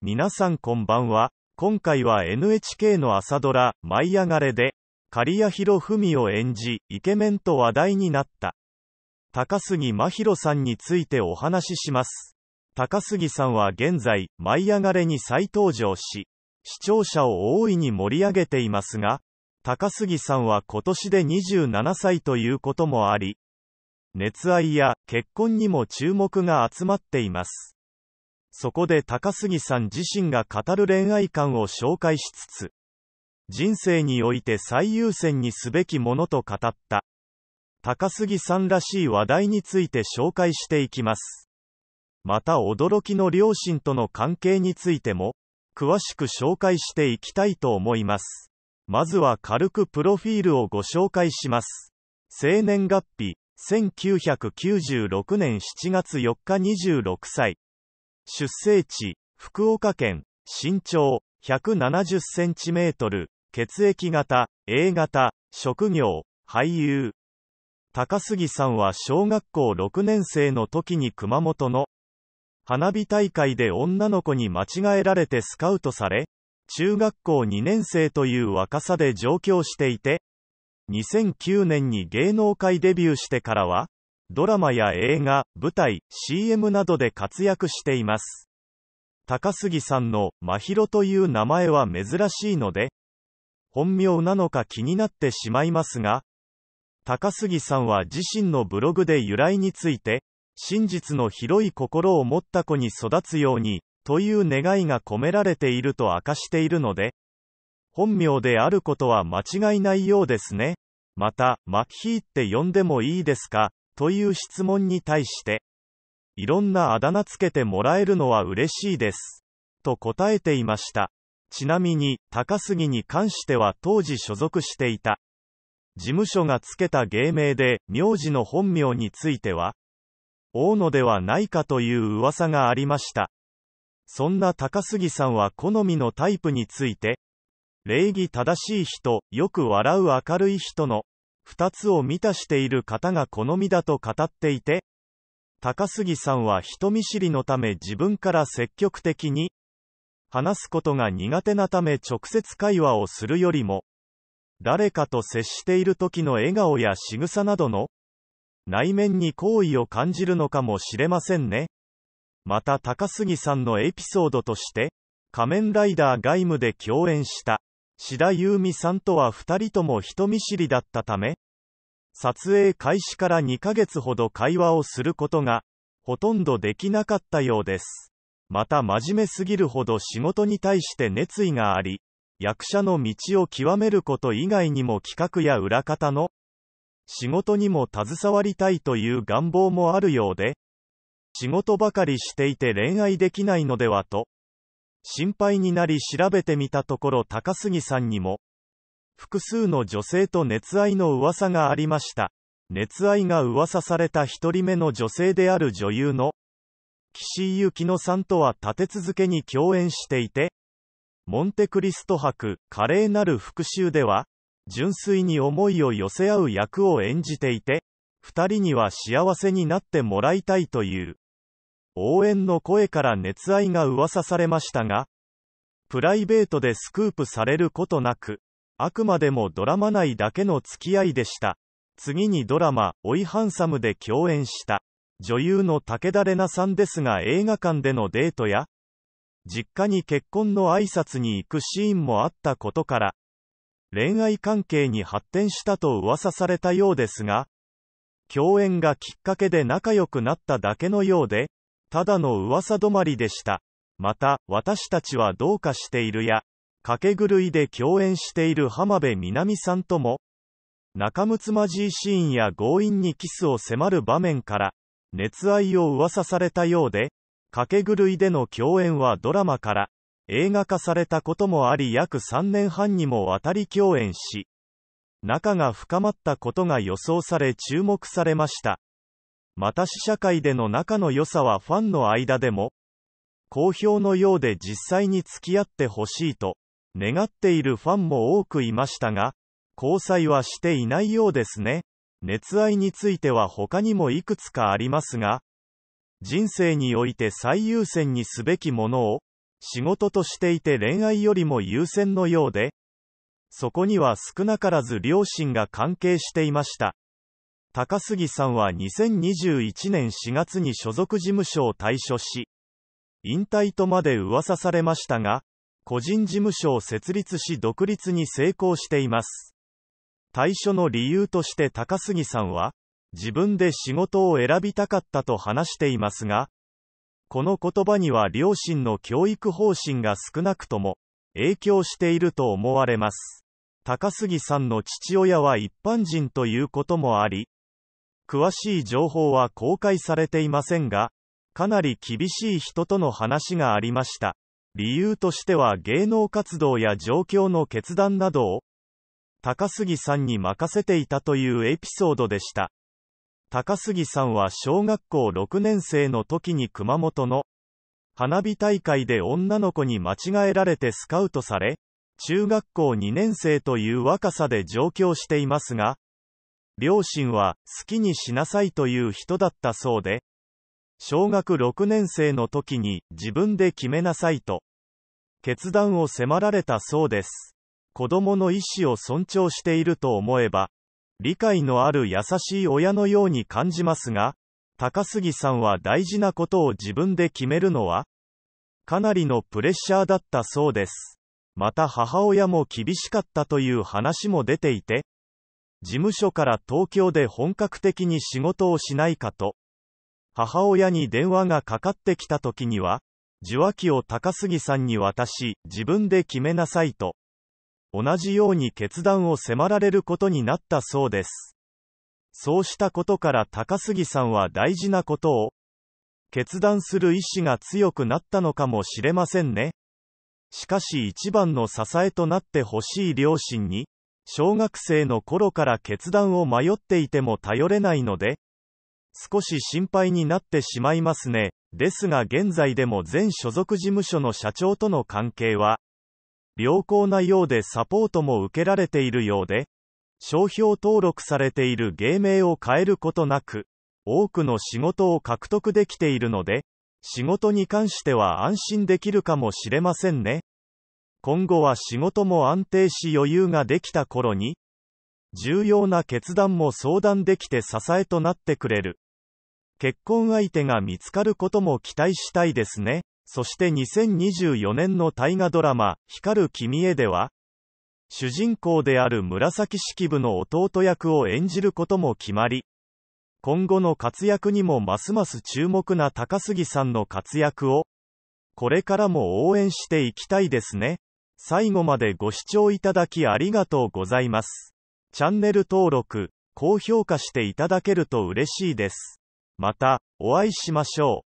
皆さんこんばんは。今回は NHK の朝ドラ、舞い上がれで、刈谷博文を演じ、イケメンと話題になった。高杉真宙さんについてお話しします。高杉さんは現在、舞い上がれに再登場し、視聴者を大いに盛り上げていますが、高杉さんは今年で27歳ということもあり、熱愛や結婚にも注目が集まっています。そこで高杉さん自身が語る恋愛観を紹介しつつ、人生において最優先にすべきものと語った、高杉さんらしい話題について紹介していきます。また驚きの両親との関係についても、詳しく紹介していきたいと思います。まずは軽くプロフィールをご紹介します。生年月日、1996年7月4日26歳。出生地、福岡県、身長、170センチメートル、血液型、A 型、職業、俳優。高杉さんは小学校6年生の時に熊本の花火大会で女の子に間違えられてスカウトされ、中学校2年生という若さで上京していて、2009年に芸能界デビューしてからは、ドラマや映画、舞台、CM などで活躍しています。高杉さんの、真宙という名前は珍しいので、本名なのか気になってしまいますが、高杉さんは自身のブログで由来について、真実の広い心を持った子に育つように、という願いが込められていると明かしているので、本名であることは間違いないようですね。また、マッヒーって呼んでもいいですかという質問に対して、いろんなあだ名つけてもらえるのは嬉しいです。と答えていました。ちなみに、高杉に関しては当時所属していた。事務所がつけた芸名で、名字の本名については、大野ではないかという噂がありました。そんな高杉さんは好みのタイプについて、礼儀正しい人、よく笑う明るい人の、二つを満たしている方が好みだと語っていて、高杉さんは人見知りのため自分から積極的に、話すことが苦手なため直接会話をするよりも、誰かと接している時の笑顔や仕草などの、内面に好意を感じるのかもしれませんね。また高杉さんのエピソードとして、仮面ライダー外務で共演した。志田優美さんとは2人とも人見知りだったため、撮影開始から2ヶ月ほど会話をすることが、ほとんどできなかったようです。また真面目すぎるほど仕事に対して熱意があり、役者の道を極めること以外にも企画や裏方の仕事にも携わりたいという願望もあるようで、仕事ばかりしていて恋愛できないのではと心配になり調べてみたところ高杉さんにも、複数の女性と熱愛の噂がありました。熱愛が噂された一人目の女性である女優の、岸井ゆきのさんとは立て続けに共演していて、モンテクリスト博、華麗なる復讐では、純粋に思いを寄せ合う役を演じていて、二人には幸せになってもらいたいという。応援の声から熱愛が噂されましたが、プライベートでスクープされることなく、あくまでもドラマ内だけの付き合いでした。次にドラマ、オいハンサムで共演した、女優の武田玲奈さんですが映画館でのデートや、実家に結婚の挨拶に行くシーンもあったことから、恋愛関係に発展したと噂されたようですが、共演がきっかけで仲良くなっただけのようで、ただの噂止まりでした。また、私たちはどうかしているや、掛け狂いで共演している浜辺美波さんとも、仲睦まじいシーンや強引にキスを迫る場面から、熱愛を噂されたようで、掛け狂いでの共演はドラマから、映画化されたこともあり約3年半にもわたり共演し、仲が深まったことが予想され注目されました。また試写会での仲の良さはファンの間でも、好評のようで実際に付き合ってほしいと、願っているファンも多くいましたが、交際はしていないようですね。熱愛については他にもいくつかありますが、人生において最優先にすべきものを、仕事としていて恋愛よりも優先のようで、そこには少なからず両親が関係していました。高杉さんは2021年4月に所属事務所を退所し、引退とまで噂されましたが、個人事務所を設立し独立に成功しています。退所の理由として高杉さんは、自分で仕事を選びたかったと話していますが、この言葉には両親の教育方針が少なくとも影響していると思われます。高杉さんの父親は一般人ということもあり、詳しい情報は公開されていませんが、かなり厳しい人との話がありました。理由としては芸能活動や状況の決断などを、高杉さんに任せていたというエピソードでした。高杉さんは小学校6年生の時に熊本の花火大会で女の子に間違えられてスカウトされ、中学校2年生という若さで上京していますが、両親は好きにしなさいという人だったそうで、小学6年生の時に自分で決めなさいと、決断を迫られたそうです。子供の意思を尊重していると思えば、理解のある優しい親のように感じますが、高杉さんは大事なことを自分で決めるのは、かなりのプレッシャーだったそうです。また母親も厳しかったという話も出ていて、事務所から東京で本格的に仕事をしないかと、母親に電話がかかってきた時には、受話器を高杉さんに渡し、自分で決めなさいと、同じように決断を迫られることになったそうです。そうしたことから高杉さんは大事なことを、決断する意志が強くなったのかもしれませんね。しかし一番の支えとなってほしい両親に、小学生の頃から決断を迷っていても頼れないので、少し心配になってしまいますね。ですが現在でも全所属事務所の社長との関係は、良好なようでサポートも受けられているようで、商標登録されている芸名を変えることなく、多くの仕事を獲得できているので、仕事に関しては安心できるかもしれませんね。今後は仕事も安定し余裕ができた頃に、重要な決断も相談できて支えとなってくれる。結婚相手が見つかることも期待したいですね。そして2024年の大河ドラマ、光る君へでは、主人公である紫式部の弟役を演じることも決まり、今後の活躍にもますます注目な高杉さんの活躍を、これからも応援していきたいですね。最後までご視聴いただきありがとうございます。チャンネル登録、高評価していただけると嬉しいです。また、お会いしましょう。